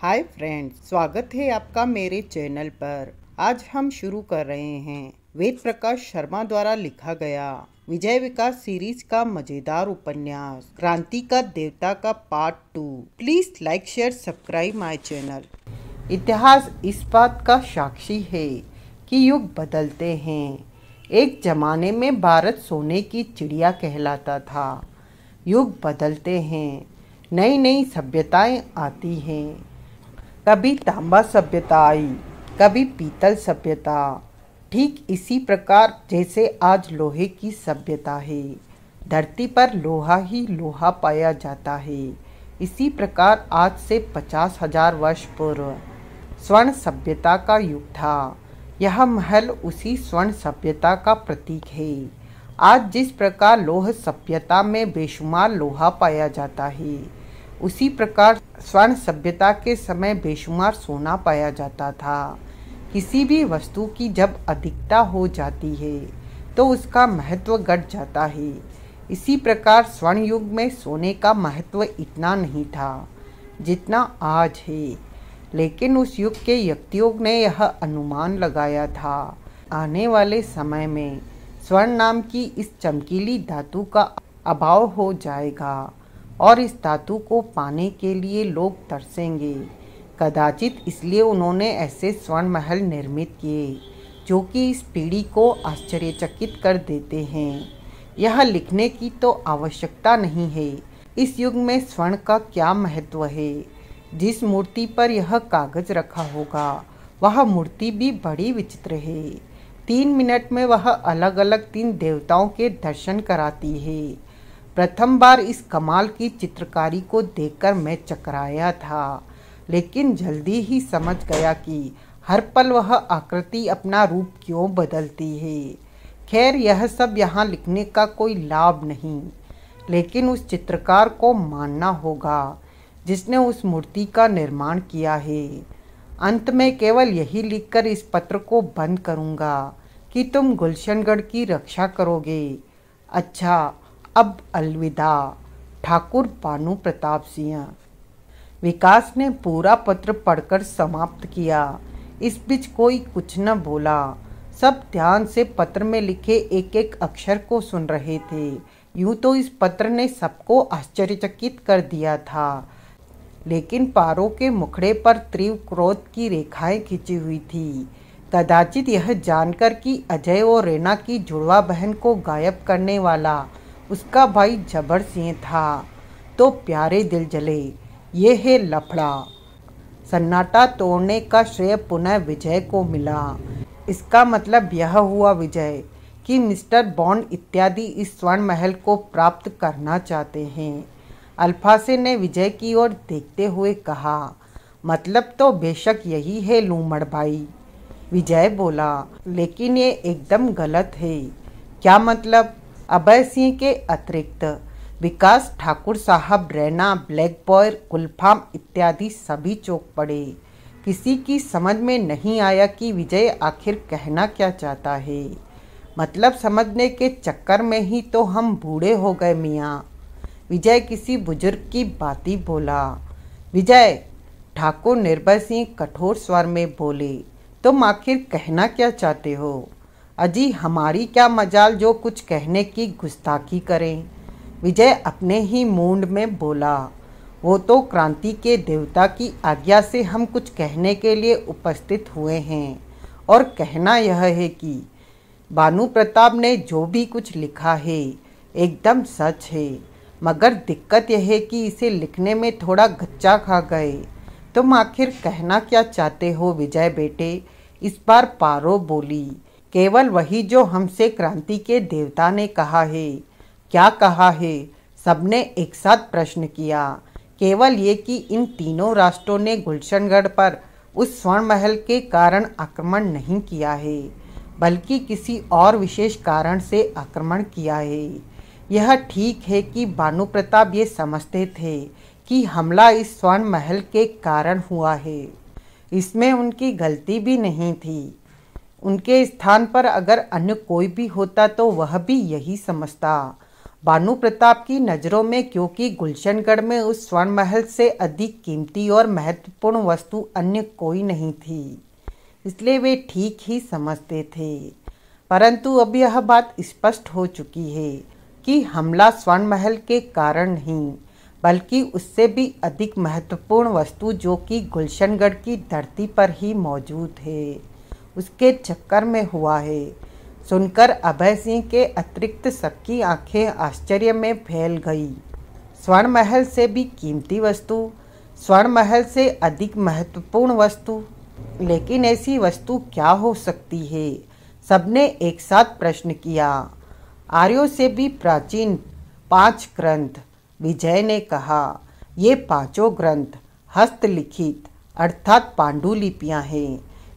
Hi friends स्वागत है आपका मेरे चैनल पर आज हम शुरू कर रहे हैं वेद प्रकाश शर्मा द्वारा लिखा गया विजय विकास सीरीज का मजेदार उपन्यास क्रांति का देवता का part two please like share subscribe my channel इतिहास इस बात का साक्षी है कि युग बदलते हैं एक जमाने में भारत सोने की चिड़िया कहलाता था युग बदलते हैं नई नई सभ्यताएं आती हैं कभी तांबा सभ्यता आई कभी पीतल सभ्यता ठीक इसी प्रकार जैसे आज लोहे की सभ्यता है धरती पर लोहा ही लोहा पाया जाता है इसी प्रकार आज से पचास हजार वर्ष पूर्व स्वर्ण सभ्यता का युग था यह महल उसी स्वर्ण सभ्यता का प्रतीक है आज जिस प्रकार लोह सभ्यता में बेशुमार लोहा पाया जाता है उसी प्रकार स्वर्ण सभ्यता के समय बेशुमार सोना पाया जाता था किसी भी वस्तु की जब अधिकता हो जाती है तो उसका महत्व घट जाता है इसी प्रकार स्वर्ण युग में सोने का महत्व इतना नहीं था जितना आज है लेकिन उस युग के व्यक्तियों ने यह अनुमान लगाया था आने वाले समय में स्वर्ण नाम की इस चमकीली धातु का अभाव हो जाएगा और इस धातु को पाने के लिए लोग तरसेंगे कदाचित इसलिए उन्होंने ऐसे स्वर्ण महल निर्मित किए जो कि इस पीढ़ी को आश्चर्यचकित कर देते हैं यह लिखने की तो आवश्यकता नहीं है इस युग में स्वर्ण का क्या महत्व है जिस मूर्ति पर यह कागज रखा होगा वह मूर्ति भी बड़ी विचित्र है तीन मिनट में वह अलग अलग तीन देवताओं के दर्शन कराती है प्रथम बार इस कमाल की चित्रकारी को देखकर मैं चकराया था लेकिन जल्दी ही समझ गया कि हर पल वह आकृति अपना रूप क्यों बदलती है खैर यह सब यहाँ लिखने का कोई लाभ नहीं लेकिन उस चित्रकार को मानना होगा जिसने उस मूर्ति का निर्माण किया है अंत में केवल यही लिखकर इस पत्र को बंद करूँगा कि तुम गुलशनगढ़ की रक्षा करोगे अच्छा अब अलविदा ठाकुर भानु प्रताप सिंह विकास ने पूरा पत्र पढ़कर समाप्त किया इस बीच कोई कुछ न बोला सब ध्यान से पत्र में लिखे एक एक अक्षर को सुन रहे थे यूं तो इस पत्र ने सबको आश्चर्यचकित कर दिया था लेकिन पारो के मुखड़े पर तीव्र क्रोध की रेखाएं खींची हुई थी कदाचित यह जानकर कि अजय और रेना की जुड़वा बहन को गायब करने वाला उसका भाई जबर सिंह था तो प्यारे दिल जले ये है लफड़ा सन्नाटा तोड़ने का श्रेय पुनः विजय को मिला इसका मतलब यह हुआ विजय कि मिस्टर बॉन्ड इत्यादि इस स्वर्ण महल को प्राप्त करना चाहते हैं अल्फासे ने विजय की ओर देखते हुए कहा मतलब तो बेशक यही है लूमड़ भाई विजय बोला लेकिन ये एकदम गलत है क्या मतलब अभय सिंह के अतिरिक्त विकास ठाकुर साहब रैना ब्लैक बॉय गुलफाम इत्यादि सभी चौक पड़े किसी की समझ में नहीं आया कि विजय आखिर कहना क्या चाहता है मतलब समझने के चक्कर में ही तो हम बूढ़े हो गए मियाँ विजय किसी बुजुर्ग की बात ही बोला विजय ठाकुर निर्भय सिंह कठोर स्वर में बोले तुम आखिर कहना क्या चाहते हो अजी हमारी क्या मजाल जो कुछ कहने की गुस्ताखी करें विजय अपने ही मूड में बोला वो तो क्रांति के देवता की आज्ञा से हम कुछ कहने के लिए उपस्थित हुए हैं और कहना यह है कि भानु प्रताप ने जो भी कुछ लिखा है एकदम सच है मगर दिक्कत यह है कि इसे लिखने में थोड़ा गच्चा खा गए तुम आखिर कहना क्या चाहते हो विजय बेटे इस बार पारो बोली केवल वही जो हमसे क्रांति के देवता ने कहा है क्या कहा है सबने एक साथ प्रश्न किया केवल ये कि इन तीनों राष्ट्रों ने गुलशनगढ़ पर उस स्वर्ण महल के कारण आक्रमण नहीं किया है बल्कि किसी और विशेष कारण से आक्रमण किया है यह ठीक है कि भानु प्रताप ये समझते थे कि हमला इस स्वर्ण महल के कारण हुआ है इसमें उनकी गलती भी नहीं थी उनके स्थान पर अगर अन्य कोई भी होता तो वह भी यही समझता भानु प्रताप की नज़रों में क्योंकि गुलशनगढ़ में उस स्वर्ण महल से अधिक कीमती और महत्वपूर्ण वस्तु अन्य कोई नहीं थी इसलिए वे ठीक ही समझते थे परंतु अब यह बात स्पष्ट हो चुकी है कि हमला स्वर्ण महल के कारण ही बल्कि उससे भी अधिक महत्वपूर्ण वस्तु जो कि गुलशनगढ़ की धरती पर ही मौजूद है उसके चक्कर में हुआ है सुनकर अभय सिंह के अतिरिक्त सबकी आंखें आश्चर्य में फैल गई स्वर्ण महल से भी कीमती वस्तु स्वर्ण महल से अधिक महत्वपूर्ण वस्तु लेकिन ऐसी वस्तु क्या हो सकती है सबने एक साथ प्रश्न किया आर्यों से भी प्राचीन पांच ग्रंथ विजय ने कहा ये पांचों ग्रंथ हस्तलिखित अर्थात पांडुलिपियां हैं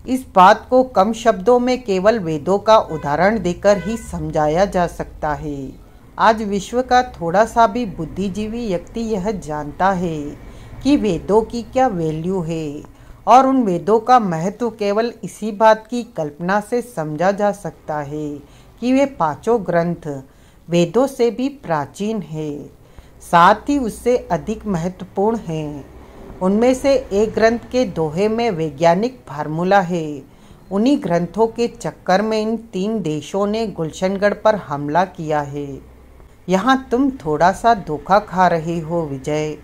इस बात को कम शब्दों में केवल वेदों का उदाहरण देकर ही समझाया जा सकता है आज विश्व का थोड़ा सा भी बुद्धिजीवी व्यक्ति यह जानता है कि वेदों की क्या वैल्यू है और उन वेदों का महत्व केवल इसी बात की कल्पना से समझा जा सकता है कि वे पांचों ग्रंथ वेदों से भी प्राचीन है साथ ही उससे अधिक महत्वपूर्ण हैं उनमें से एक ग्रंथ के दोहे में वैज्ञानिक फार्मूला है उन्हीं ग्रंथों के चक्कर में इन तीन देशों ने गुलशनगढ़ पर हमला किया है यहाँ तुम थोड़ा सा धोखा खा रहे हो विजय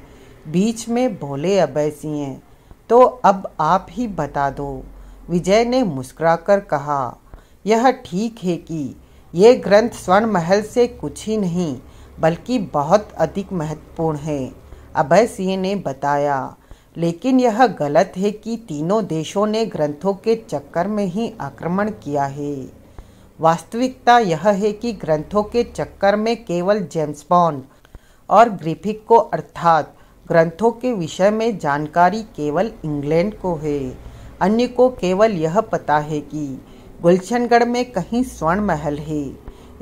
बीच में बोले अभय सिंह तो अब आप ही बता दो विजय ने मुस्कुराकर कहा यह ठीक है कि ये ग्रंथ स्वर्ण महल से कुछ ही नहीं बल्कि बहुत अधिक महत्वपूर्ण है अभय सिंह ने बताया लेकिन यह गलत है कि तीनों देशों ने ग्रंथों के चक्कर में ही आक्रमण किया है वास्तविकता यह है कि ग्रंथों के चक्कर में केवल जेम्स बॉन्ड और ग्रिफिक को अर्थात ग्रंथों के विषय में जानकारी केवल इंग्लैंड को है अन्य को केवल यह पता है कि गुलशनगढ़ में कहीं स्वर्ण महल है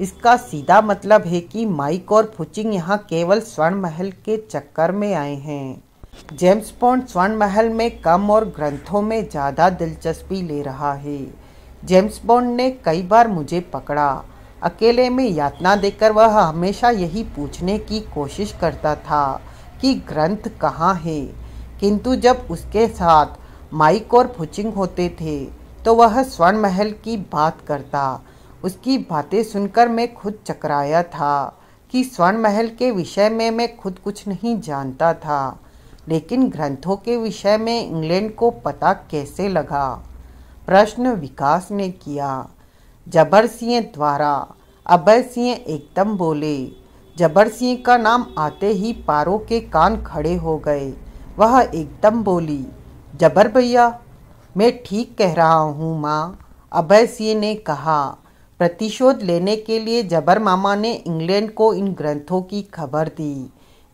इसका सीधा मतलब है कि माइक और फुचिंग यहाँ केवल स्वर्ण महल के चक्कर में आए हैं जेम्स पॉन्ड स्वर्ण महल में कम और ग्रंथों में ज़्यादा दिलचस्पी ले रहा है जेम्स बॉन्ड ने कई बार मुझे पकड़ा अकेले में यातना देकर वह हमेशा यही पूछने की कोशिश करता था कि ग्रंथ कहाँ है किंतु जब उसके साथ माइक और फुचिंग होते थे तो वह स्वर्ण महल की बात करता उसकी बातें सुनकर मैं खुद चकराया था कि स्वर्ण महल के विषय में मैं खुद कुछ नहीं जानता था लेकिन ग्रंथों के विषय में इंग्लैंड को पता कैसे लगा प्रश्न विकास ने किया जबर सिंह द्वारा अभय सिंह एकदम बोले जबर सिंह का नाम आते ही पारो के कान खड़े हो गए वह एकदम बोली जबर भैया मैं ठीक कह रहा हूँ माँ अभय सिंह ने कहा प्रतिशोध लेने के लिए जबर मामा ने इंग्लैंड को इन ग्रंथों की खबर दी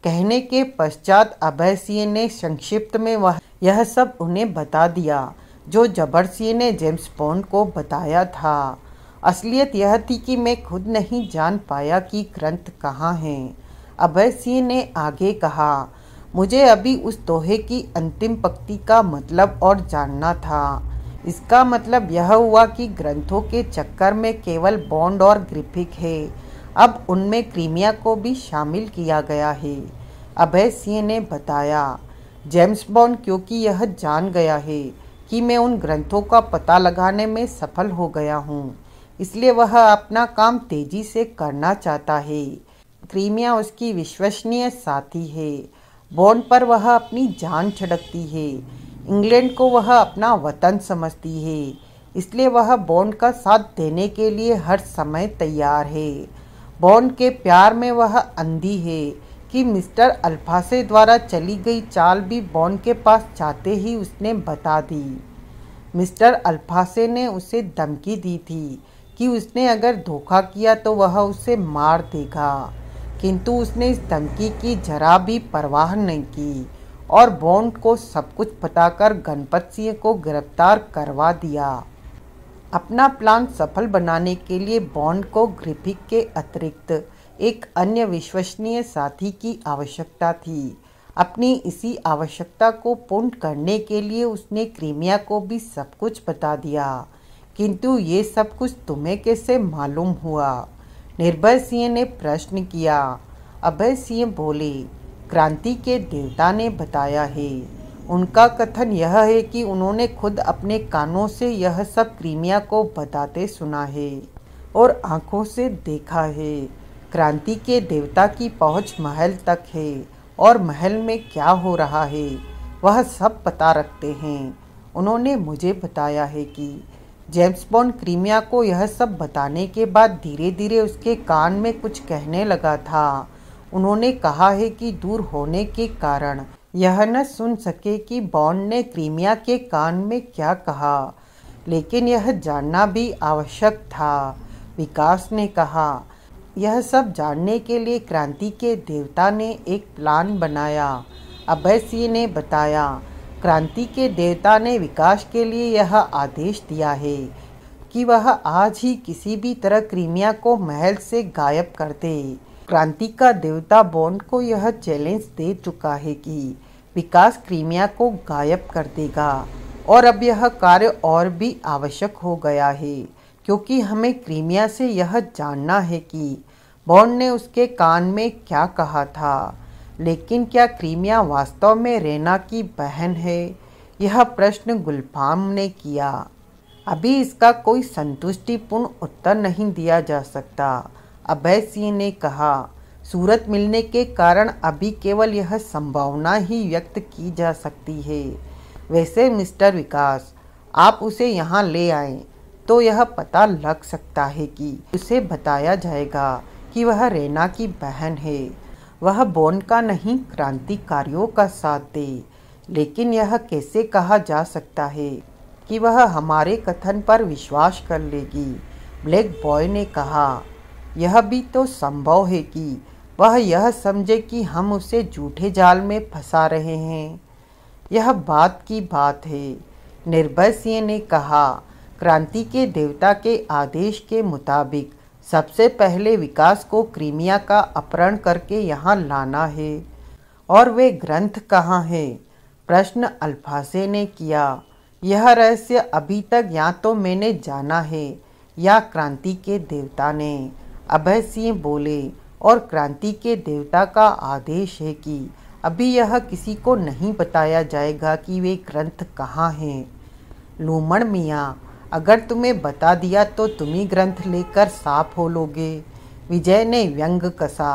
कहने के पश्चात अभय सिंह ने संक्षिप्त में वह यह सब उन्हें बता दिया जो जबर सिंह ने जेम्स बॉन्ड को बताया था असलियत यह थी कि मैं खुद नहीं जान पाया कि ग्रंथ कहाँ हैं अभय सिंह ने आगे कहा मुझे अभी उस दोहे की अंतिम पक्ति का मतलब और जानना था इसका मतलब यह हुआ कि ग्रंथों के चक्कर में केवल बॉन्ड और ग्रिफिक है अब उनमें क्रीमिया को भी शामिल किया गया है अभय सिंह ने बताया जेम्स बॉन्ड क्योंकि यह जान गया है कि मैं उन ग्रंथों का पता लगाने में सफल हो गया हूँ इसलिए वह अपना काम तेजी से करना चाहता है क्रीमिया उसकी विश्वसनीय साथी है बॉन्ड पर वह अपनी जान छिड़कती है इंग्लैंड को वह अपना वतन समझती है इसलिए वह बॉन्ड का साथ देने के लिए हर समय तैयार है बॉन्ड के प्यार में वह अंधी है कि मिस्टर अल्फासे द्वारा चली गई चाल भी बॉन्ड के पास जाते ही उसने बता दी मिस्टर अल्फासे ने उसे धमकी दी थी कि उसने अगर धोखा किया तो वह उसे मार देगा किंतु उसने इस धमकी की जरा भी परवाह नहीं की और बॉन्ड को सब कुछ बताकर गणपत सिंह को गिरफ्तार करवा दिया अपना प्लान सफल बनाने के लिए बॉन्ड को ग्रिफिक के अतिरिक्त एक अन्य विश्वसनीय साथी की आवश्यकता थी अपनी इसी आवश्यकता को पूर्ण करने के लिए उसने क्रीमिया को भी सब कुछ बता दिया किंतु ये सब कुछ तुम्हें कैसे मालूम हुआ निर्भय सिंह ने प्रश्न किया अभय सिंह बोले क्रांति के देवता ने बताया है उनका कथन यह है कि उन्होंने खुद अपने कानों से यह सब क्रीमिया को बताते सुना है और आंखों से देखा है क्रांति के देवता की पहुंच महल तक है और महल में क्या हो रहा है वह सब पता रखते हैं उन्होंने मुझे बताया है कि जेम्स बॉन्ड क्रीमिया को यह सब बताने के बाद धीरे धीरे उसके कान में कुछ कहने लगा था उन्होंने कहा है कि दूर होने के कारण यह न सुन सके कि बॉन्ड ने क्रीमिया के कान में क्या कहा लेकिन यह जानना भी आवश्यक था विकास ने कहा यह सब जानने के लिए क्रांति के देवता ने एक प्लान बनाया अभय सिंह ने बताया क्रांति के देवता ने विकास के लिए यह आदेश दिया है कि वह आज ही किसी भी तरह क्रीमिया को महल से गायब कर दे क्रांति का देवता बॉन्ड को यह चैलेंज दे चुका है कि विकास क्रीमिया को गायब कर देगा और अब यह कार्य और भी आवश्यक हो गया है क्योंकि हमें क्रीमिया से यह जानना है कि बॉन्ड ने उसके कान में क्या कहा था लेकिन क्या क्रीमिया वास्तव में रेना की बहन है यह प्रश्न गुलफाम ने किया अभी इसका कोई संतुष्टिपूर्ण उत्तर नहीं दिया जा सकता अभय सिंह ने कहा सूरत मिलने के कारण अभी केवल यह संभावना ही व्यक्त की जा सकती है वैसे मिस्टर विकास आप उसे यहाँ ले आए तो यह पता लग सकता है कि उसे बताया जाएगा कि वह रैना की बहन है वह बोन का नहीं क्रांतिकारियों का साथ दे लेकिन यह कैसे कहा जा सकता है कि वह हमारे कथन पर विश्वास कर लेगी ब्लैक बॉय ने कहा यह भी तो संभव है कि वह यह समझे कि हम उसे झूठे जाल में फंसा रहे हैं यह बात की बात है निर्भय सिंह ने कहा क्रांति के देवता के आदेश के मुताबिक सबसे पहले विकास को क्रीमिया का अपहरण करके यहाँ लाना है और वे ग्रंथ कहाँ है प्रश्न अल्फासे ने किया यह रहस्य अभी तक या तो मैंने जाना है या क्रांति के देवता ने अभय सिंह बोले और क्रांति के देवता का आदेश है कि अभी यह किसी को नहीं बताया जाएगा कि वे ग्रंथ कहाँ हैं लूमण मियाँ अगर तुम्हें बता दिया तो तुम्ही ग्रंथ लेकर साफ हो लोगे विजय ने व्यंग कसा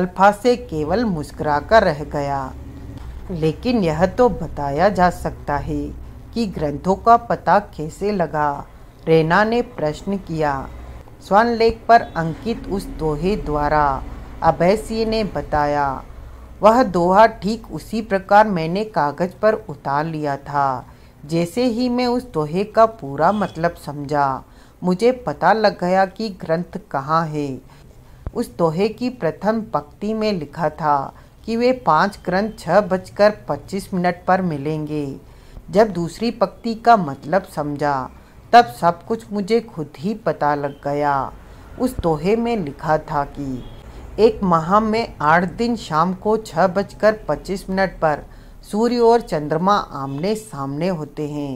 अल्फा से केवल मुस्करा कर रह गया लेकिन यह तो बताया जा सकता है कि ग्रंथों का पता कैसे लगा रेना ने प्रश्न किया स्वर्ण लेख पर अंकित उस दोहे द्वारा अभैसी ने बताया वह दोहा ठीक उसी प्रकार मैंने कागज पर उतार लिया था जैसे ही मैं उस दोहे का पूरा मतलब समझा मुझे पता लग गया कि ग्रंथ कहाँ है उस दोहे की प्रथम पंक्ति में लिखा था कि वे पांच ग्रंथ छः बजकर पच्चीस मिनट पर मिलेंगे जब दूसरी पंक्ति का मतलब समझा तब सब कुछ मुझे खुद ही पता लग गया उस दोहे में लिखा था कि एक माह में आठ दिन शाम को छः बजकर पच्चीस मिनट पर सूर्य और चंद्रमा आमने सामने होते हैं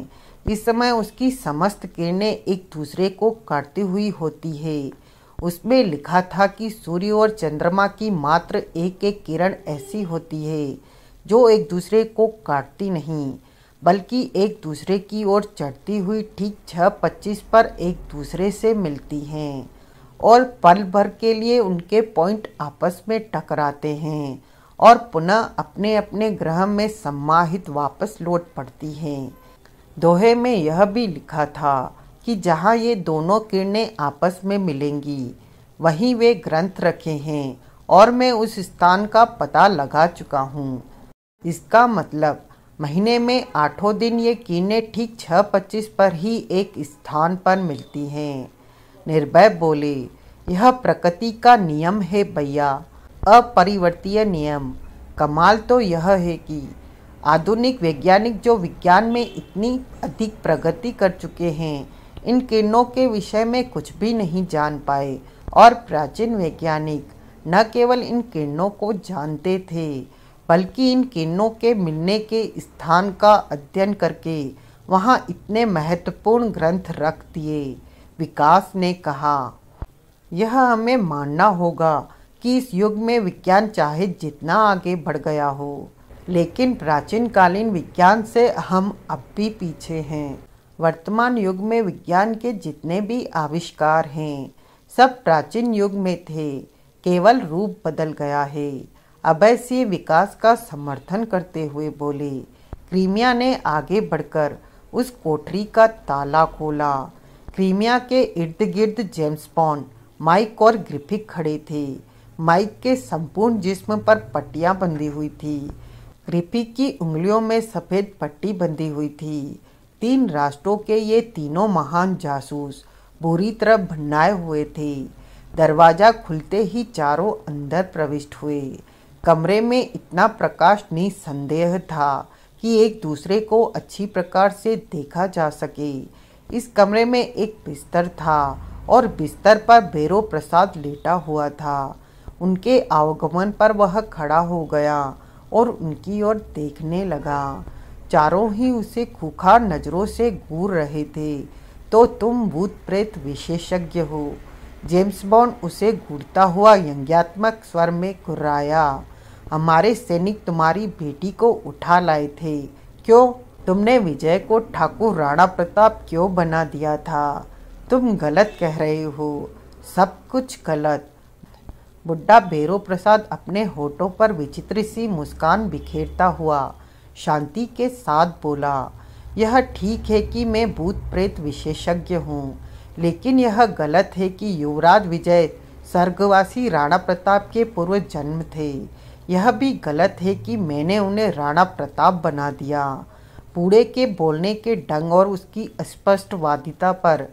इस समय उसकी समस्त किरणें एक दूसरे को काटती हुई होती है उसमें लिखा था कि सूर्य और चंद्रमा की मात्र एक एक किरण ऐसी होती है जो एक दूसरे को काटती नहीं बल्कि एक दूसरे की ओर चढ़ती हुई ठीक छः पच्चीस पर एक दूसरे से मिलती हैं और पल भर के लिए उनके पॉइंट आपस में टकराते हैं और पुनः अपने अपने ग्रह में सम्माहित वापस लौट पड़ती हैं दोहे में यह भी लिखा था कि जहाँ ये दोनों किरणें आपस में मिलेंगी वहीं वे ग्रंथ रखे हैं और मैं उस स्थान का पता लगा चुका हूँ इसका मतलब महीने में आठों दिन ये कीने ठीक छः पच्चीस पर ही एक स्थान पर मिलती हैं निर्भय बोले यह प्रकृति का नियम है भैया अपरिवर्तीय नियम कमाल तो यह है कि आधुनिक वैज्ञानिक जो विज्ञान में इतनी अधिक प्रगति कर चुके हैं इन किरणों के विषय में कुछ भी नहीं जान पाए और प्राचीन वैज्ञानिक न केवल इन किरणों को जानते थे बल्कि इन किरणों के मिलने के स्थान का अध्ययन करके वहाँ इतने महत्वपूर्ण ग्रंथ रख दिए विकास ने कहा यह हमें मानना होगा कि इस युग में विज्ञान चाहे जितना आगे बढ़ गया हो लेकिन प्राचीनकालीन विज्ञान से हम अब भी पीछे हैं वर्तमान युग में विज्ञान के जितने भी आविष्कार हैं सब प्राचीन युग में थे केवल रूप बदल गया है अवैसी विकास का समर्थन करते हुए बोले क्रीमिया ने आगे बढ़कर उस कोठरी का ताला खोला क्रीमिया के इर्द गिर्द जेम्स पॉन्ड माइक और ग्रिफिक खड़े थे माइक के संपूर्ण जिस्म पर पट्टियां बंधी हुई थी ग्रिफिक की उंगलियों में सफ़ेद पट्टी बंधी हुई थी तीन राष्ट्रों के ये तीनों महान जासूस बुरी तरह भन्नाए हुए थे दरवाज़ा खुलते ही चारों अंदर प्रविष्ट हुए कमरे में इतना प्रकाश निसंदेह था कि एक दूसरे को अच्छी प्रकार से देखा जा सके इस कमरे में एक बिस्तर था और बिस्तर पर भैरव प्रसाद लेटा हुआ था उनके आवागमन पर वह खड़ा हो गया और उनकी ओर देखने लगा चारों ही उसे खूखार नज़रों से घूर रहे थे तो तुम भूत प्रेत विशेषज्ञ हो जेम्स बॉन्ड उसे घूरता हुआ व्यंग्यात्मक स्वर में कुर्राया हमारे सैनिक तुम्हारी बेटी को उठा लाए थे क्यों तुमने विजय को ठाकुर राणा प्रताप क्यों बना दिया था तुम गलत कह रहे हो सब कुछ गलत बुड्ढा भैरव प्रसाद अपने होठों पर विचित्र सी मुस्कान बिखेरता हुआ शांति के साथ बोला यह ठीक है कि मैं भूत प्रेत विशेषज्ञ हूँ लेकिन यह गलत है कि युवराज विजय स्वर्गवासी राणा प्रताप के पूर्व जन्म थे यह भी गलत है कि मैंने उन्हें राणा प्रताप बना दिया बूढ़े के बोलने के ढंग और उसकी स्पष्टवादिता पर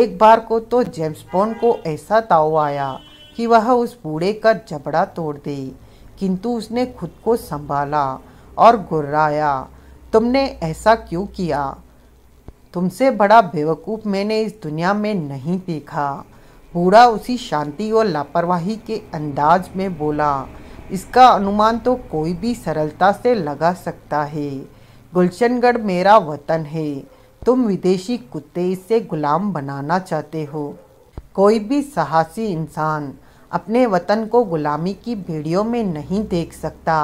एक बार को तो जेम्स बॉन्ड को ऐसा ताव आया कि वह उस बूढ़े का जबड़ा तोड़ दे किंतु उसने खुद को संभाला और गुर्राया तुमने ऐसा क्यों किया तुमसे बड़ा बेवकूफ़ मैंने इस दुनिया में नहीं देखा बूढ़ा उसी शांति और लापरवाही के अंदाज में बोला इसका अनुमान तो कोई भी सरलता से लगा सकता है गुलशनगढ़ मेरा वतन है तुम विदेशी कुत्ते इसे गुलाम बनाना चाहते हो कोई भी साहसी इंसान अपने वतन को गुलामी की भीड़ियों में नहीं देख सकता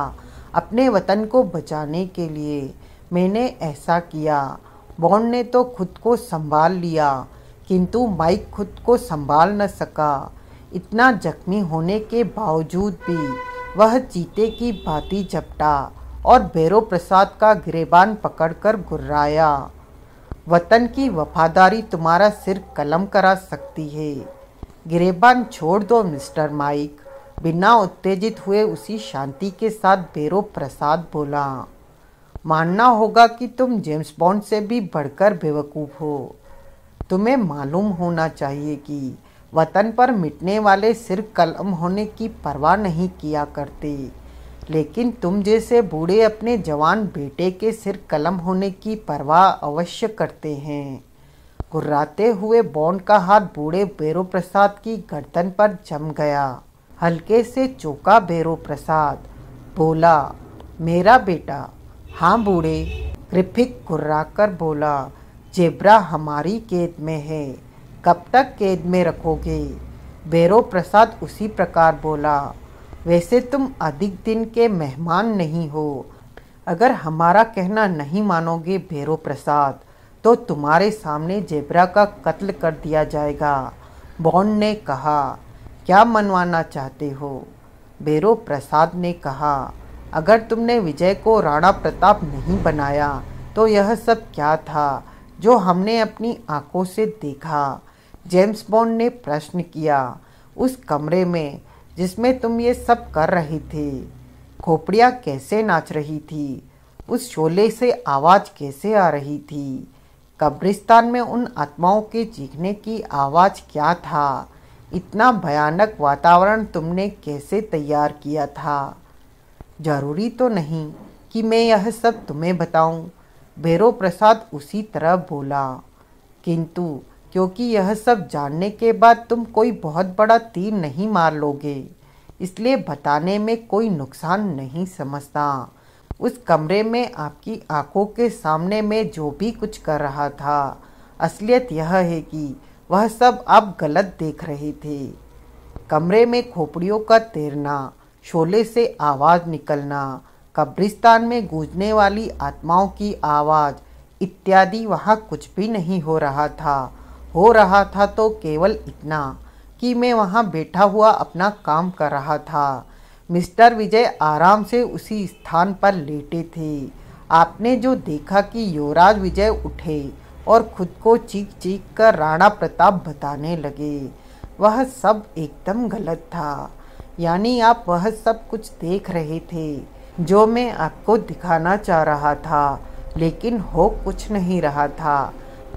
अपने वतन को बचाने के लिए मैंने ऐसा किया बॉन्ड ने तो खुद को संभाल लिया किंतु माइक खुद को संभाल न सका इतना जख्मी होने के बावजूद भी वह चीते की भांति झपटा और भैरव प्रसाद का गिरेबान पकड़कर गुर्राया वतन की वफादारी तुम्हारा सिर कलम करा सकती है गिरेबान छोड़ दो मिस्टर माइक बिना उत्तेजित हुए उसी शांति के साथ भैरव प्रसाद बोला मानना होगा कि तुम जेम्स बॉन्ड से भी बढ़कर बेवकूफ़ हो तुम्हें मालूम होना चाहिए कि वतन पर मिटने वाले सिर कलम होने की परवाह नहीं किया करते लेकिन तुम जैसे बूढ़े अपने जवान बेटे के सिर कलम होने की परवाह अवश्य करते हैं गुर्राते हुए बॉन्ड का हाथ बूढ़े बेरो प्रसाद की गर्दन पर जम गया हल्के से चौका बेरो प्रसाद बोला मेरा बेटा हाँ बूढ़े गुर्रा कर बोला जेब्रा हमारी केद में है कब तक कैद में रखोगे भैरव प्रसाद उसी प्रकार बोला वैसे तुम अधिक दिन के मेहमान नहीं हो अगर हमारा कहना नहीं मानोगे भैरव प्रसाद तो तुम्हारे सामने जेबरा का कत्ल कर दिया जाएगा बॉन्ड ने कहा क्या मनवाना चाहते हो भैरव प्रसाद ने कहा अगर तुमने विजय को राणा प्रताप नहीं बनाया तो यह सब क्या था जो हमने अपनी आंखों से देखा जेम्स बॉन्ड ने प्रश्न किया उस कमरे में जिसमें तुम ये सब कर रही थी खोपड़िया कैसे नाच रही थी उस शोले से आवाज़ कैसे आ रही थी कब्रिस्तान में उन आत्माओं के चीखने की आवाज़ क्या था इतना भयानक वातावरण तुमने कैसे तैयार किया था जरूरी तो नहीं कि मैं यह सब तुम्हें बताऊं, भैरव प्रसाद उसी तरह बोला किंतु क्योंकि यह सब जानने के बाद तुम कोई बहुत बड़ा तीर नहीं मार लोगे इसलिए बताने में कोई नुकसान नहीं समझता उस कमरे में आपकी आंखों के सामने में जो भी कुछ कर रहा था असलियत यह है कि वह सब आप गलत देख रहे थे कमरे में खोपड़ियों का तैरना शोले से आवाज़ निकलना कब्रिस्तान में गूंजने वाली आत्माओं की आवाज़ इत्यादि वहाँ कुछ भी नहीं हो रहा था हो रहा था तो केवल इतना कि मैं वहाँ बैठा हुआ अपना काम कर रहा था मिस्टर विजय आराम से उसी स्थान पर लेटे थे आपने जो देखा कि युवराज विजय उठे और खुद को चीख चीख कर राणा प्रताप बताने लगे वह सब एकदम गलत था यानी आप वह सब कुछ देख रहे थे जो मैं आपको दिखाना चाह रहा था लेकिन हो कुछ नहीं रहा था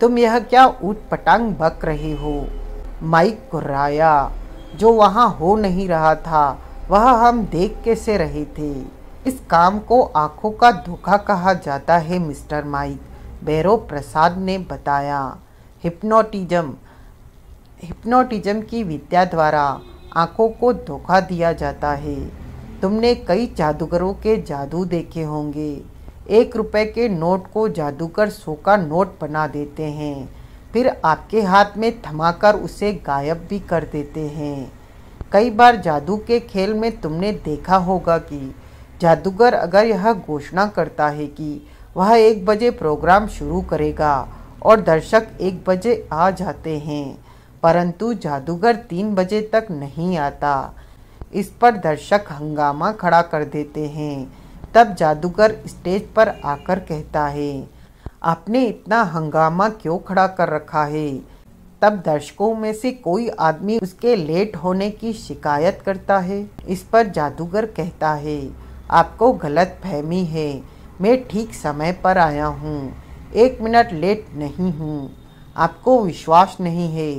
तुम यह क्या ऊट पटांग बक रही हो माइक कुर्राया जो वहाँ हो नहीं रहा था वह हम देख कैसे रहे थे इस काम को आंखों का धोखा कहा जाता है मिस्टर माइक बैरो प्रसाद ने बताया हिप्नोटिज्म हिप्नोटिज्म की विद्या द्वारा आंखों को धोखा दिया जाता है तुमने कई जादूगरों के जादू देखे होंगे एक रुपए के नोट को जादूगर सौ का नोट बना देते हैं फिर आपके हाथ में थमाकर उसे गायब भी कर देते हैं कई बार जादू के खेल में तुमने देखा होगा कि जादूगर अगर यह घोषणा करता है कि वह एक बजे प्रोग्राम शुरू करेगा और दर्शक एक बजे आ जाते हैं परंतु जादूगर तीन बजे तक नहीं आता इस पर दर्शक हंगामा खड़ा कर देते हैं तब जादूगर स्टेज पर आकर कहता है आपने इतना हंगामा क्यों खड़ा कर रखा है तब दर्शकों में से कोई आदमी उसके लेट होने की शिकायत करता है इस पर जादूगर कहता है आपको गलत फहमी है मैं ठीक समय पर आया हूँ एक मिनट लेट नहीं हूँ आपको विश्वास नहीं है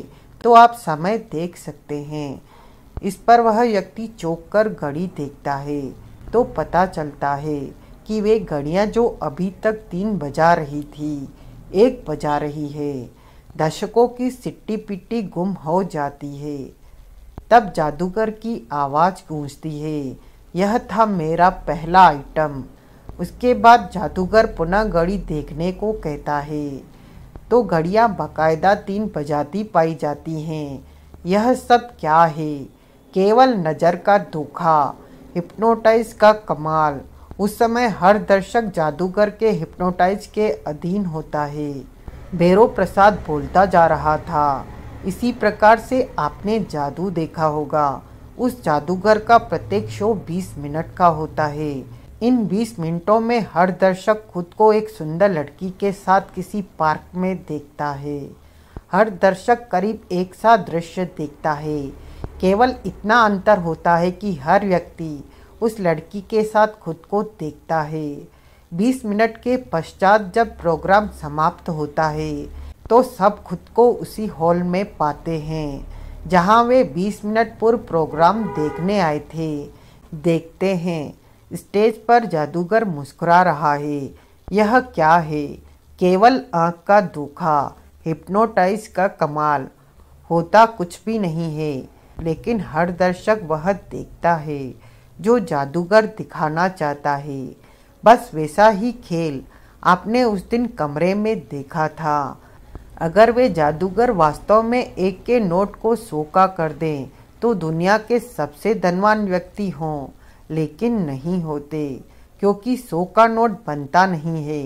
तो आप समय देख सकते हैं इस पर वह व्यक्ति चौंक कर घड़ी देखता है तो पता चलता है कि वे घड़ियाँ जो अभी तक तीन बजा रही थी एक बजा रही है दशकों की सिट्टी पिट्टी गुम हो जाती है तब जादूगर की आवाज़ गूंजती है यह था मेरा पहला आइटम उसके बाद जादूगर पुनः घड़ी देखने को कहता है तो घड़ियाँ बाकायदा तीन बजाती पाई जाती हैं यह सब क्या है केवल नज़र का धोखा हिप्नोटाइज का कमाल उस समय हर दर्शक जादूगर के हिप्नोटाइज के अधीन होता है भैरव प्रसाद बोलता जा रहा था इसी प्रकार से आपने जादू देखा होगा उस जादूगर का प्रत्येक शो 20 मिनट का होता है इन 20 मिनटों में हर दर्शक खुद को एक सुंदर लड़की के साथ किसी पार्क में देखता है हर दर्शक करीब एक सा दृश्य देखता है केवल इतना अंतर होता है कि हर व्यक्ति उस लड़की के साथ खुद को देखता है बीस मिनट के पश्चात जब प्रोग्राम समाप्त होता है तो सब खुद को उसी हॉल में पाते हैं जहां वे बीस मिनट पूर्व प्रोग्राम देखने आए थे देखते हैं स्टेज पर जादूगर मुस्कुरा रहा है यह क्या है केवल आँख का धोखा हिप्नोटाइज का कमाल होता कुछ भी नहीं है लेकिन हर दर्शक वह देखता है जो जादूगर दिखाना चाहता है बस वैसा ही खेल आपने उस दिन कमरे में देखा था अगर वे जादूगर वास्तव में एक के नोट को सोखा कर दें तो दुनिया के सबसे धनवान व्यक्ति हों लेकिन नहीं होते क्योंकि सो का नोट बनता नहीं है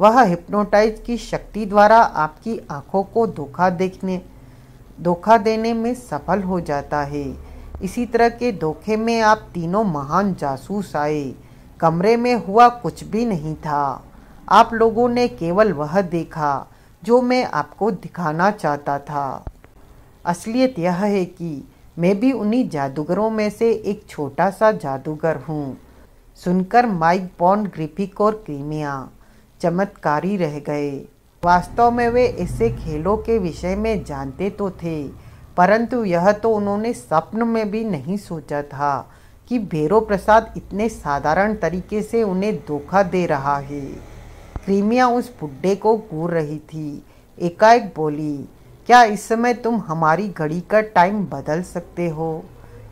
वह हिप्नोटाइज की शक्ति द्वारा आपकी आंखों को धोखा देखने धोखा देने में सफल हो जाता है इसी तरह के धोखे में आप तीनों महान जासूस आए कमरे में हुआ कुछ भी नहीं था आप लोगों ने केवल वह देखा जो मैं आपको दिखाना चाहता था असलियत यह है कि मैं भी उन्हीं जादूगरों में से एक छोटा सा जादूगर हूँ सुनकर माइक बॉन्ड ग्रिफिक और क्रीमिया चमत्कारी रह गए वास्तव में वे इसे खेलों के विषय में जानते तो थे परंतु यह तो उन्होंने स्वप्न में भी नहीं सोचा था कि भैरव प्रसाद इतने साधारण तरीके से उन्हें धोखा दे रहा है क्रीमिया उस बुड्ढे को घूर रही थी एकाएक बोली क्या इस समय तुम हमारी घड़ी का टाइम बदल सकते हो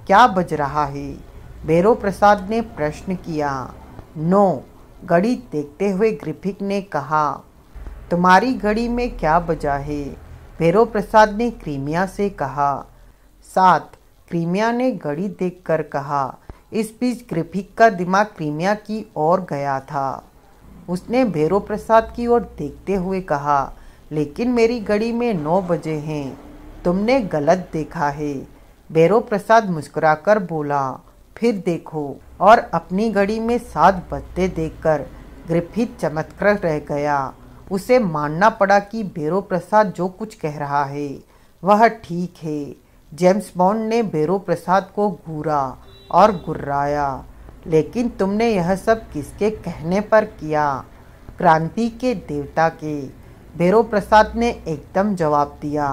क्या बज रहा है भैरव प्रसाद ने प्रश्न किया नो घड़ी देखते हुए ग्रिफिक ने कहा तुम्हारी घड़ी में क्या बजा है भैरव प्रसाद ने क्रीमिया से कहा सात क्रीमिया ने घड़ी देखकर कहा इस बीच ग्रिफिक का दिमाग क्रीमिया की ओर गया था उसने भैरव प्रसाद की ओर देखते हुए कहा लेकिन मेरी घड़ी में नौ बजे हैं तुमने गलत देखा है भैरव प्रसाद मुस्कुराकर बोला फिर देखो और अपनी घड़ी में सात बजते देखकर ग्रिफिथ चमत्कार रह गया उसे मानना पड़ा कि भैरव प्रसाद जो कुछ कह रहा है वह ठीक है जेम्स बॉन्ड ने भैरव प्रसाद को घूरा और गुर्राया लेकिन तुमने यह सब किसके कहने पर किया क्रांति के देवता के भैरव प्रसाद ने एकदम जवाब दिया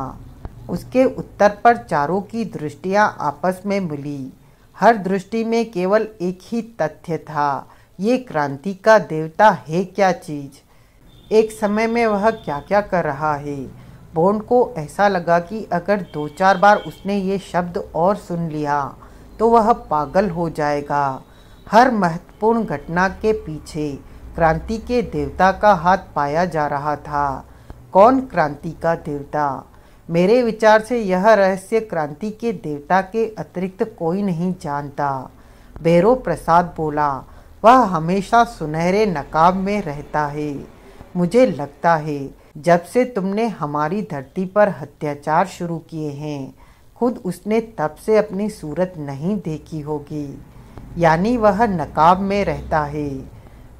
उसके उत्तर पर चारों की दृष्टियां आपस में मिली हर दृष्टि में केवल एक ही तथ्य था ये क्रांति का देवता है क्या चीज़ एक समय में वह क्या क्या कर रहा है बॉन्ड को ऐसा लगा कि अगर दो चार बार उसने ये शब्द और सुन लिया तो वह पागल हो जाएगा हर महत्वपूर्ण घटना के पीछे क्रांति के देवता का हाथ पाया जा रहा था कौन क्रांति का देवता मेरे विचार से यह रहस्य क्रांति के देवता के अतिरिक्त कोई नहीं जानता भैरव प्रसाद बोला वह हमेशा सुनहरे नकाब में रहता है मुझे लगता है जब से तुमने हमारी धरती पर अत्याचार शुरू किए हैं खुद उसने तब से अपनी सूरत नहीं देखी होगी यानी वह नकाब में रहता है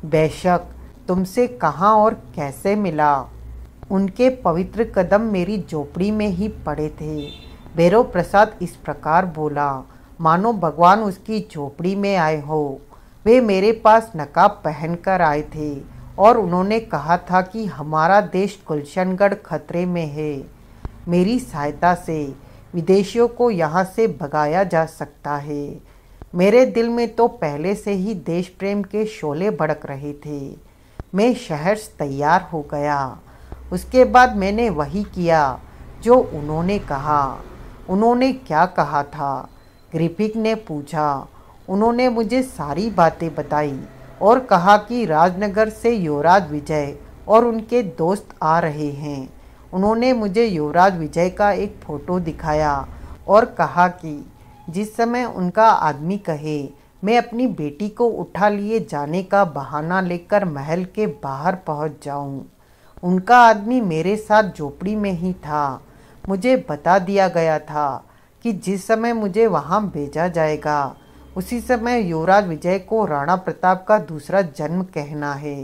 बेशक तुमसे कहाँ और कैसे मिला उनके पवित्र कदम मेरी झोपड़ी में ही पड़े थे भैरव प्रसाद इस प्रकार बोला मानो भगवान उसकी झोपड़ी में आए हो वे मेरे पास नकाब पहनकर आए थे और उन्होंने कहा था कि हमारा देश गुलशनगढ़ खतरे में है मेरी सहायता से विदेशियों को यहाँ से भगाया जा सकता है मेरे दिल में तो पहले से ही देश प्रेम के शोले भड़क रहे थे मैं शहर तैयार हो गया उसके बाद मैंने वही किया जो उन्होंने कहा उन्होंने क्या कहा था ग्रिफिक ने पूछा उन्होंने मुझे सारी बातें बताई और कहा कि राजनगर से युवराज विजय और उनके दोस्त आ रहे हैं उन्होंने मुझे युवराज विजय का एक फ़ोटो दिखाया और कहा कि जिस समय उनका आदमी कहे मैं अपनी बेटी को उठा लिए जाने का बहाना लेकर महल के बाहर पहुंच जाऊं। उनका आदमी मेरे साथ झोपड़ी में ही था मुझे बता दिया गया था कि जिस समय मुझे वहाँ भेजा जाएगा उसी समय युवराज विजय को राणा प्रताप का दूसरा जन्म कहना है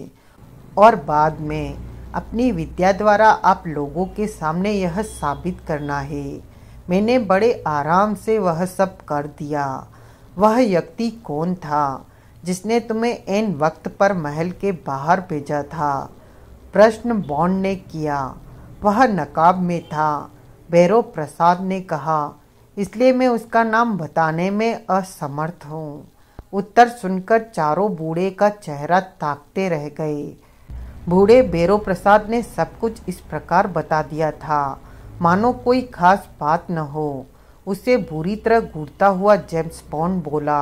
और बाद में अपनी विद्या द्वारा आप लोगों के सामने यह साबित करना है मैंने बड़े आराम से वह सब कर दिया वह व्यक्ति कौन था जिसने तुम्हें एन वक्त पर महल के बाहर भेजा था प्रश्न बॉन्ड ने किया वह नकाब में था भैरव प्रसाद ने कहा इसलिए मैं उसका नाम बताने में असमर्थ हूँ उत्तर सुनकर चारों बूढ़े का चेहरा ताकते रह गए बूढ़े भैरव प्रसाद ने सब कुछ इस प्रकार बता दिया था मानो कोई खास बात न हो उसे बुरी तरह घूरता हुआ जेम्स बॉन्ड बोला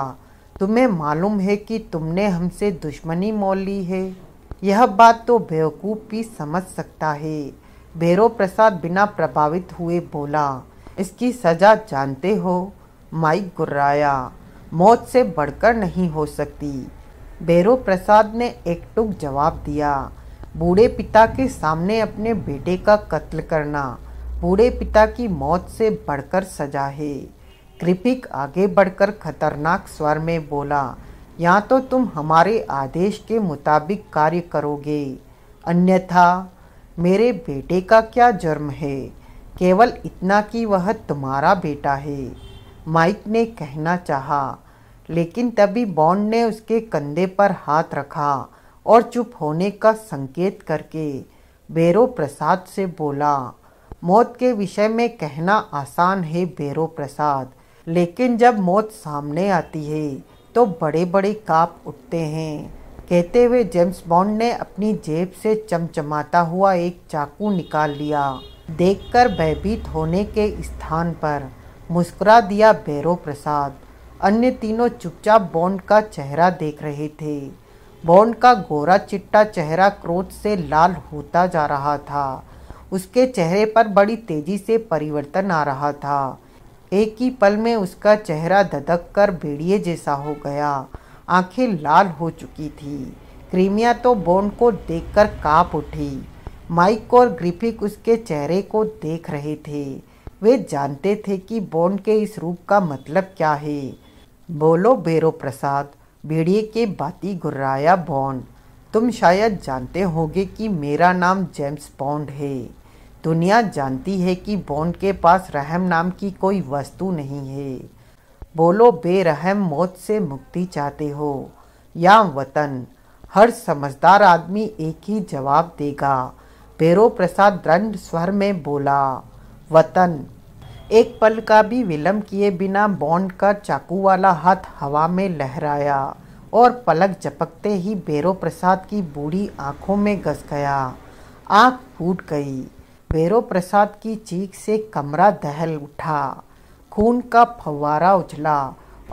तुम्हें मालूम है कि तुमने हमसे दुश्मनी मोल ली है यह बात तो बेवकूफ़ भी समझ सकता है भैरव प्रसाद बिना प्रभावित हुए बोला इसकी सज़ा जानते हो माइक गुर्राया मौत से बढ़कर नहीं हो सकती भैरव प्रसाद ने एक टुक जवाब दिया बूढ़े पिता के सामने अपने बेटे का कत्ल करना बूढ़े पिता की मौत से बढ़कर सजा है कृपिक आगे बढ़कर खतरनाक स्वर में बोला या तो तुम हमारे आदेश के मुताबिक कार्य करोगे अन्यथा मेरे बेटे का क्या जर्म है केवल इतना कि वह तुम्हारा बेटा है माइक ने कहना चाहा लेकिन तभी बॉन्ड ने उसके कंधे पर हाथ रखा और चुप होने का संकेत करके बेरो प्रसाद से बोला मौत के विषय में कहना आसान है बेरो प्रसाद लेकिन जब मौत सामने आती है तो बड़े बड़े काप उठते हैं कहते हुए जेम्स बॉन्ड ने अपनी जेब से चमचमाता हुआ एक चाकू निकाल लिया देखकर भयभीत होने के स्थान पर मुस्कुरा दिया भैरव प्रसाद अन्य तीनों चुपचाप बॉन्ड का चेहरा देख रहे थे बॉन्ड का गोरा चिट्टा चेहरा क्रोध से लाल होता जा रहा था उसके चेहरे पर बड़ी तेजी से परिवर्तन आ रहा था एक ही पल में उसका चेहरा धधक कर भेड़िए जैसा हो गया आंखें लाल हो चुकी थी क्रीमिया तो बॉन्ड को देखकर कांप उठी माइक और ग्रिफिक उसके चेहरे को देख रहे थे वे जानते थे कि बॉन्ड के इस रूप का मतलब क्या है बोलो बेरो प्रसाद भेड़िए के बाती गुर्राया बॉन्ड तुम शायद जानते होगे कि मेरा नाम जेम्स बॉन्ड है दुनिया जानती है कि बॉन्ड के पास रहम नाम की कोई वस्तु नहीं है बोलो बेरहम मौत से मुक्ति चाहते हो या वतन हर समझदार आदमी एक ही जवाब देगा भैरव प्रसाद दृढ़ स्वर में बोला वतन एक पल का भी विलंब किए बिना बॉन्ड का चाकू वाला हाथ हवा में लहराया और पलक झपकते ही भैरव प्रसाद की बूढ़ी आंखों में घस गया आंख फूट गई भैरव प्रसाद की चीख से कमरा दहल उठा खून का फवारा उछला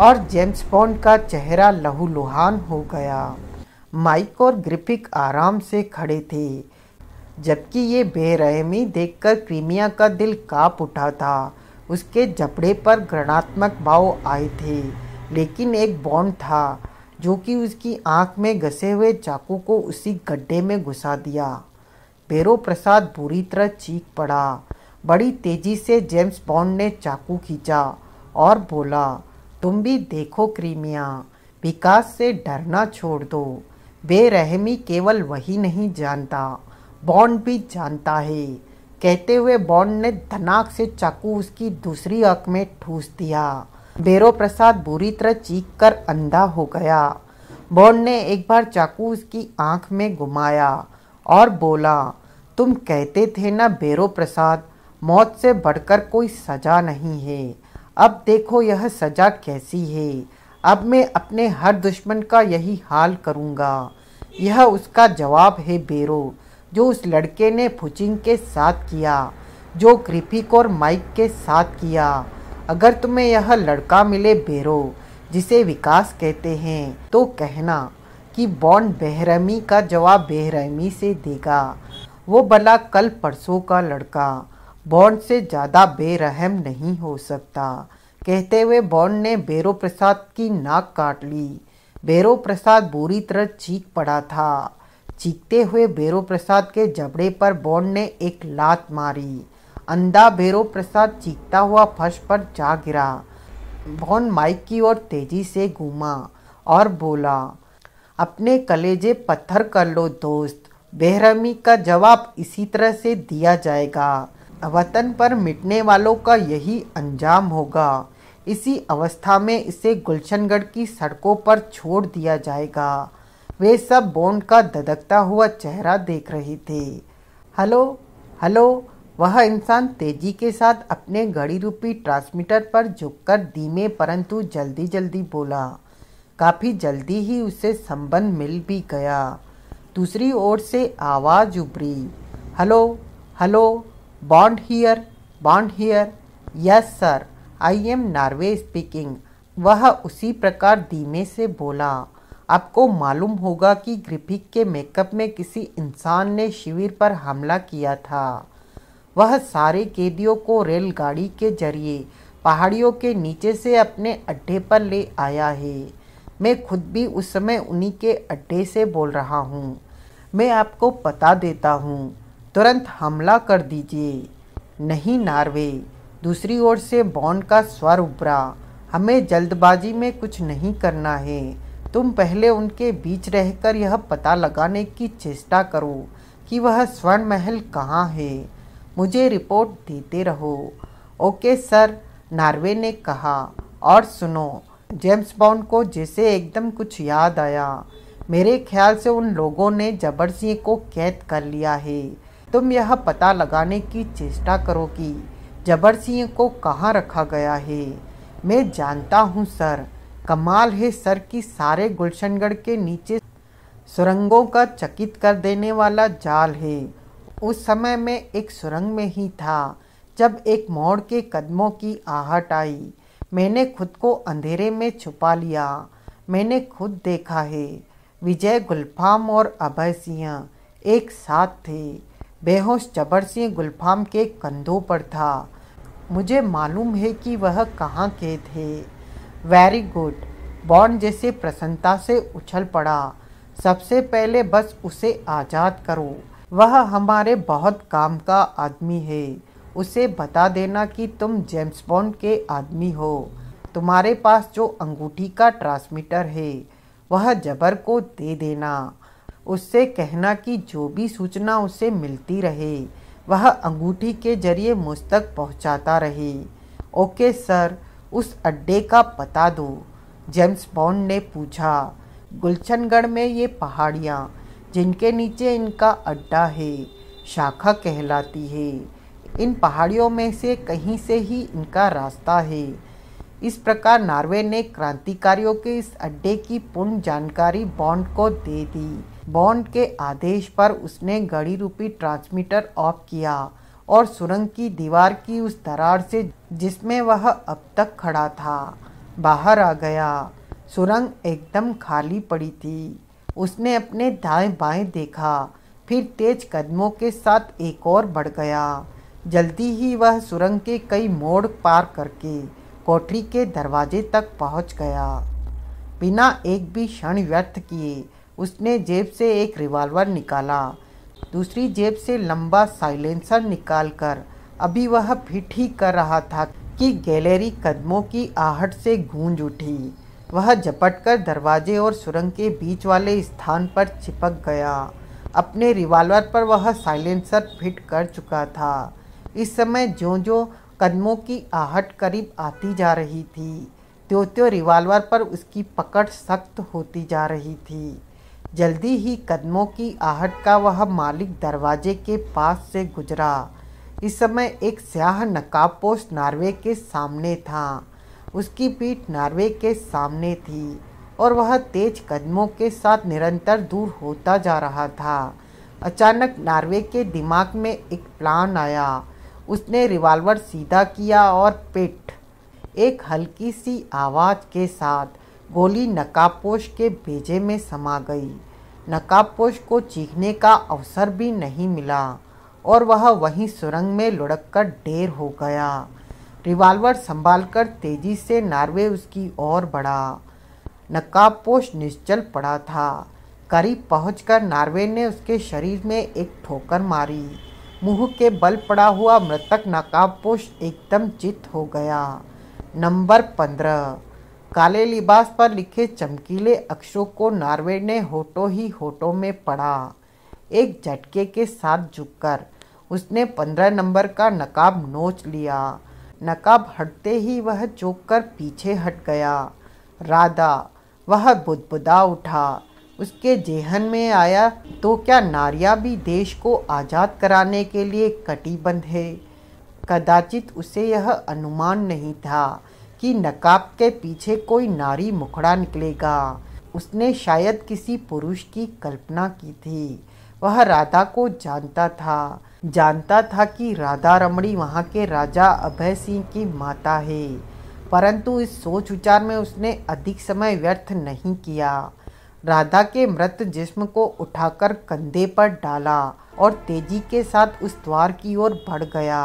और जेम्स बॉन्ड का चेहरा लहूलुहान हो गया माइक और ग्रिफिक आराम से खड़े थे जबकि ये बेरहमी देखकर क्रीमिया का दिल काँप उठा था उसके जबड़े पर घृणात्मक भाव आए थे लेकिन एक बॉन्ड था जो कि उसकी आंख में घसे हुए चाकू को उसी गड्ढे में घुसा दिया भैरव प्रसाद बुरी तरह चीख पड़ा बड़ी तेजी से जेम्स बॉन्ड ने चाकू खींचा और बोला तुम भी देखो क्रीमिया विकास से डरना छोड़ दो बेरहमी केवल वही नहीं जानता बॉन्ड भी जानता है कहते हुए बॉन्ड ने धनाक से चाकू उसकी दूसरी आंख में ठूस दिया भैरव प्रसाद बुरी तरह चीख कर अंधा हो गया बॉन्ड ने एक बार चाकू उसकी आंख में घुमाया और बोला तुम कहते थे ना भैरव प्रसाद मौत से बढ़कर कोई सजा नहीं है अब देखो यह सजा कैसी है अब मैं अपने हर दुश्मन का यही हाल करूँगा यह उसका जवाब है बेरो जो उस लड़के ने फुचिंग के साथ किया जो क्रिफिक और माइक के साथ किया अगर तुम्हें यह लड़का मिले बेरो जिसे विकास कहते हैं तो कहना कि बॉन्ड बेहरमी का जवाब बेहरमी से देगा वो भला कल परसों का लड़का बॉन्ड से ज़्यादा बेरहम नहीं हो सकता कहते हुए बॉन्ड ने बेरो प्रसाद की नाक काट ली बेरो प्रसाद बुरी तरह चीख पड़ा था चीखते हुए भैरव प्रसाद के जबड़े पर बॉन्ड ने एक लात मारी अंधा भैरव प्रसाद चीखता हुआ फर्श पर जा गिरा बॉन्ड माइक की ओर तेजी से घूमा और बोला अपने कलेजे पत्थर कर लो दोस्त बेहरमी का जवाब इसी तरह से दिया जाएगा वतन पर मिटने वालों का यही अंजाम होगा इसी अवस्था में इसे गुलशनगढ़ की सड़कों पर छोड़ दिया जाएगा वे सब बॉन्ड का धधकता हुआ चेहरा देख रहे थे हेलो हेलो वह इंसान तेजी के साथ अपने घड़ी रूपी ट्रांसमीटर पर झुककर धीमे परंतु जल्दी जल्दी बोला काफ़ी जल्दी ही उसे संबंध मिल भी गया दूसरी ओर से आवाज़ उभरी hello hello Bond here Bond here yes sir I am Norway speaking वह उसी प्रकार धीमे से बोला आपको मालूम होगा कि ग्रिफिक के मेकअप में किसी इंसान ने शिविर पर हमला किया था वह सारे कैदियों को रेलगाड़ी के जरिए पहाड़ियों के नीचे से अपने अड्डे पर ले आया है मैं खुद भी उस समय उन्हीं के अड्डे से बोल रहा हूँ मैं आपको पता देता हूँ तुरंत हमला कर दीजिए नहीं नार्वे दूसरी ओर से बॉन्ड का स्वर उभरा हमें जल्दबाजी में कुछ नहीं करना है तुम पहले उनके बीच रहकर यह पता लगाने की चेष्टा करो कि वह स्वर्ण महल कहाँ है मुझे रिपोर्ट देते रहो ओके सर नार्वे ने कहा और सुनो जेम्स बॉन्ड को जैसे एकदम कुछ याद आया मेरे ख्याल से उन लोगों ने जबर सिंह को कैद कर लिया है तुम यह पता लगाने की चेष्टा करो कि जबर सिंह को कहाँ रखा गया है मैं जानता हूँ सर कमाल है सर की सारे गुलशनगढ़ के नीचे सुरंगों का चकित कर देने वाला जाल है उस समय में एक सुरंग में ही था जब एक मोड़ के कदमों की आहट आई मैंने खुद को अंधेरे में छुपा लिया मैंने खुद देखा है विजय गुलफाम और अभय सिंह एक साथ थे बेहोश जबर सिंह गुलफाम के कंधों पर था मुझे मालूम है कि वह कहाँ के थे वेरी गुड बॉन्ड जैसे प्रसन्नता से उछल पड़ा सबसे पहले बस उसे आज़ाद करो वह हमारे बहुत काम का आदमी है उसे बता देना कि तुम जेम्स बॉन्ड के आदमी हो तुम्हारे पास जो अंगूठी का ट्रांसमीटर है वह जबर को दे देना उससे कहना कि जो भी सूचना उसे मिलती रहे वह अंगूठी के जरिए मुझ तक पहुँचाता रहे ओके सर उस अड्डे का पता दो जेम्स बॉन्ड ने पूछा गुलशनगढ़ में ये पहाड़ियाँ जिनके नीचे इनका अड्डा है शाखा कहलाती है इन पहाड़ियों में से कहीं से ही इनका रास्ता है इस प्रकार नार्वे ने क्रांतिकारियों के इस अड्डे की पूर्ण जानकारी बॉन्ड को दे दी बॉन्ड के आदेश पर उसने घड़ी रूपी ट्रांसमीटर ऑफ किया और सुरंग की दीवार की उस दरार से जिसमें वह अब तक खड़ा था बाहर आ गया सुरंग एकदम खाली पड़ी थी उसने अपने दाएं बाएं देखा फिर तेज कदमों के साथ एक और बढ़ गया जल्दी ही वह सुरंग के कई मोड़ पार करके कोठरी के दरवाजे तक पहुंच गया बिना एक भी क्षण व्यर्थ किए उसने जेब से एक रिवॉल्वर निकाला दूसरी जेब से लंबा साइलेंसर निकालकर अभी वह फिट ही कर रहा था कि गैलरी कदमों की आहट से गूंज उठी वह झपटकर दरवाजे और सुरंग के बीच वाले स्थान पर चिपक गया अपने रिवाल्वर पर वह साइलेंसर फिट कर चुका था इस समय जो जो कदमों की आहट करीब आती जा रही थी त्यों त्यों रिवाल्वर पर उसकी पकड़ सख्त होती जा रही थी जल्दी ही कदमों की आहट का वह मालिक दरवाजे के पास से गुजरा इस समय एक स्याह नकाबपोश नार्वे के सामने था उसकी पीठ नार्वे के सामने थी और वह तेज कदमों के साथ निरंतर दूर होता जा रहा था अचानक नार्वे के दिमाग में एक प्लान आया उसने रिवॉल्वर सीधा किया और पिट एक हल्की सी आवाज़ के साथ गोली नकाबपोश के भेजे में समा गई नकाबपोश को चीखने का अवसर भी नहीं मिला और वह वहीं सुरंग में लुढ़क कर ढेर हो गया रिवाल्वर संभालकर तेजी से नार्वे उसकी ओर बढ़ा नकाबपोश निश्चल पड़ा था करीब पहुंचकर नार्वे ने उसके शरीर में एक ठोकर मारी मुंह के बल पड़ा हुआ मृतक नकाबपोश एकदम चित हो गया नंबर पंद्रह काले लिबास पर लिखे चमकीले अक्षरों को नार्वे ने होठों ही होठों में पढ़ा एक झटके के साथ झुककर उसने पंद्रह नंबर का नकाब नोच लिया नकाब हटते ही वह चौंक कर पीछे हट गया राधा वह बुदबुदा उठा उसके जेहन में आया तो क्या नारिया भी देश को आज़ाद कराने के लिए कटिबंध है कदाचित उसे यह अनुमान नहीं था कि नकाब के पीछे कोई नारी मुखड़ा निकलेगा उसने शायद किसी पुरुष की कल्पना की थी वह राधा को जानता था जानता था कि राधा रमणी वहाँ के राजा अभय सिंह की माता है परंतु इस सोच विचार में उसने अधिक समय व्यर्थ नहीं किया राधा के मृत जिस्म को उठाकर कंधे पर डाला और तेजी के साथ उस द्वार की ओर बढ़ गया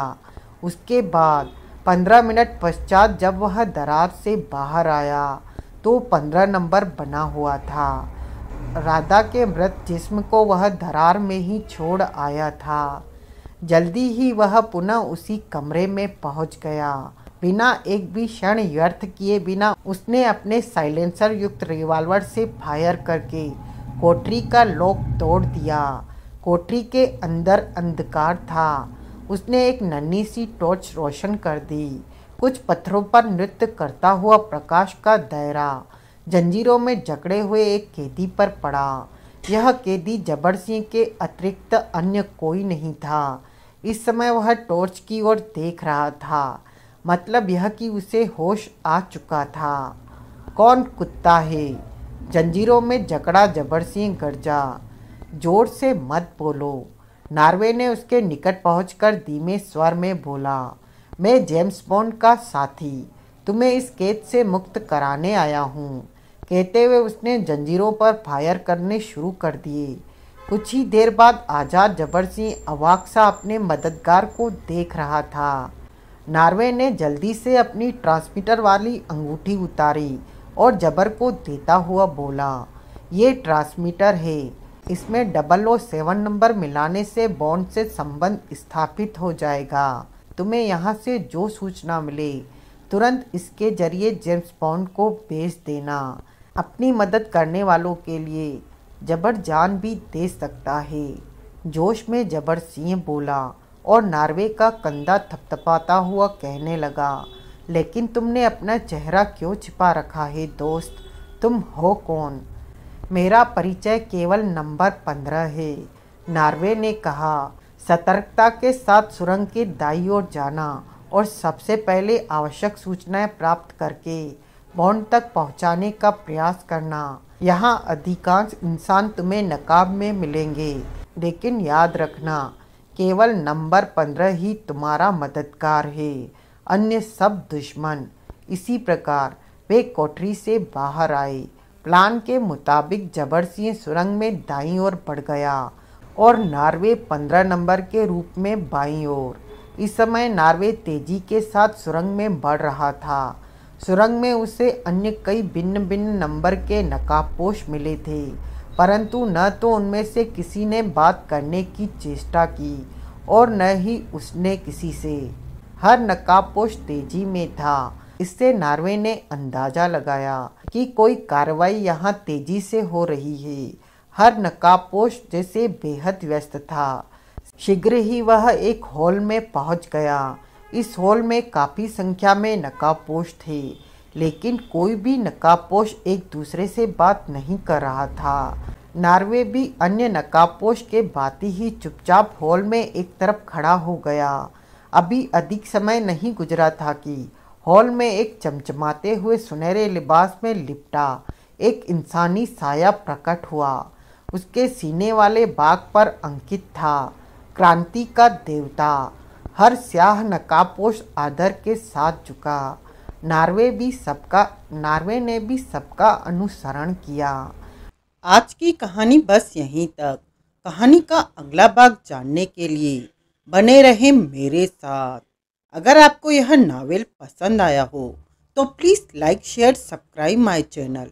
उसके बाद पंद्रह मिनट पश्चात जब वह दरार से बाहर आया तो पंद्रह नंबर बना हुआ था राधा के मृत जिस्म को वह दरार में ही छोड़ आया था जल्दी ही वह पुनः उसी कमरे में पहुंच गया बिना एक भी क्षण व्यर्थ किए बिना उसने अपने साइलेंसर युक्त रिवॉल्वर से फायर करके कोठरी का लॉक तोड़ दिया कोठरी के अंदर अंधकार था उसने एक नन्ही सी टॉर्च रोशन कर दी कुछ पत्थरों पर नृत्य करता हुआ प्रकाश का दायरा जंजीरों में जकड़े हुए एक कैदी पर पड़ा यह कैदी जबर सिंह के अतिरिक्त अन्य कोई नहीं था इस समय वह टॉर्च की ओर देख रहा था मतलब यह कि उसे होश आ चुका था कौन कुत्ता है जंजीरों में जकड़ा जबर सिंह गर्जा जोर से मत बोलो नार्वे ने उसके निकट पहुंचकर धीमे स्वर में बोला मैं जेम्स बॉन्ड का साथी तुम्हें इस कैद से मुक्त कराने आया हूँ कहते हुए उसने जंजीरों पर फायर करने शुरू कर दिए कुछ ही देर बाद आज़ाद जबर सिंह अवाक्सा अपने मददगार को देख रहा था नार्वे ने जल्दी से अपनी ट्रांसमीटर वाली अंगूठी उतारी और जबर को देता हुआ बोला ये ट्रांसमीटर है इसमें डबल ओ सेवन नंबर मिलाने से बॉन्ड से संबंध स्थापित हो जाएगा तुम्हें यहाँ से जो सूचना मिले तुरंत इसके जरिए जेम्स बॉन्ड को भेज देना अपनी मदद करने वालों के लिए जबर जान भी दे सकता है जोश में जबर सिंह बोला और नार्वे का कंधा थपथपाता हुआ कहने लगा लेकिन तुमने अपना चेहरा क्यों छिपा रखा है दोस्त तुम हो कौन मेरा परिचय केवल नंबर पंद्रह है नार्वे ने कहा सतर्कता के साथ सुरंग के दाई ओर जाना और सबसे पहले आवश्यक सूचनाएं प्राप्त करके बॉन्ड तक पहुंचाने का प्रयास करना यहाँ अधिकांश इंसान तुम्हें नकाब में मिलेंगे लेकिन याद रखना केवल नंबर पंद्रह ही तुम्हारा मददगार है अन्य सब दुश्मन इसी प्रकार वे कोठरी से बाहर आए प्लान के मुताबिक जबर सिंह सुरंग में दाई ओर बढ़ गया और नार्वे पंद्रह नंबर के रूप में बाई ओर इस समय नार्वे तेजी के साथ सुरंग में बढ़ रहा था सुरंग में उसे अन्य कई भिन्न भिन्न नंबर के नकाबपोश मिले थे परंतु न तो उनमें से किसी ने बात करने की चेष्टा की और न ही उसने किसी से हर नकाबपोश तेजी में था इससे नार्वे ने अंदाजा लगाया कि कोई कार्रवाई यहाँ तेजी से हो रही है हर नकाबपोश जैसे बेहद व्यस्त था शीघ्र ही वह एक हॉल में पहुंच गया इस हॉल में काफ़ी संख्या में नकाबपोश थे लेकिन कोई भी नकाबपोश एक दूसरे से बात नहीं कर रहा था नार्वे भी अन्य नकाबपोश के बाती ही चुपचाप हॉल में एक तरफ खड़ा हो गया अभी अधिक समय नहीं गुजरा था कि हॉल में एक चमचमाते हुए सुनहरे लिबास में लिपटा एक इंसानी साया प्रकट हुआ उसके सीने वाले बाग पर अंकित था क्रांति का देवता हर स्याह नकाबपोश आदर के साथ झुका नार्वे भी सबका नार्वे ने भी सबका अनुसरण किया आज की कहानी बस यहीं तक कहानी का अगला भाग जानने के लिए बने रहें मेरे साथ अगर आपको यह नावल पसंद आया हो तो please like share subscribe my channel